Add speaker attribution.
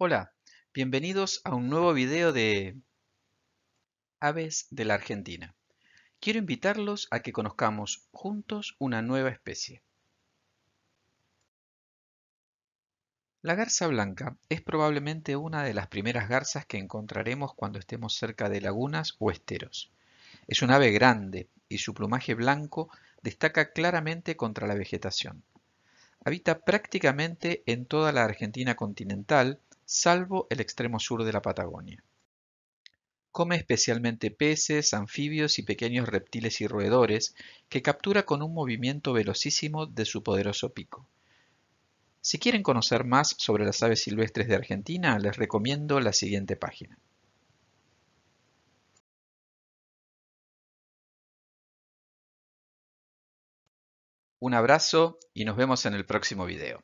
Speaker 1: Hola, bienvenidos a un nuevo video de Aves de la Argentina. Quiero invitarlos a que conozcamos juntos una nueva especie. La garza blanca es probablemente una de las primeras garzas que encontraremos cuando estemos cerca de lagunas o esteros. Es un ave grande y su plumaje blanco destaca claramente contra la vegetación. Habita prácticamente en toda la Argentina continental salvo el extremo sur de la Patagonia. Come especialmente peces, anfibios y pequeños reptiles y roedores que captura con un movimiento velocísimo de su poderoso pico. Si quieren conocer más sobre
Speaker 2: las aves silvestres de Argentina, les recomiendo la siguiente página. Un abrazo y nos vemos en el próximo video.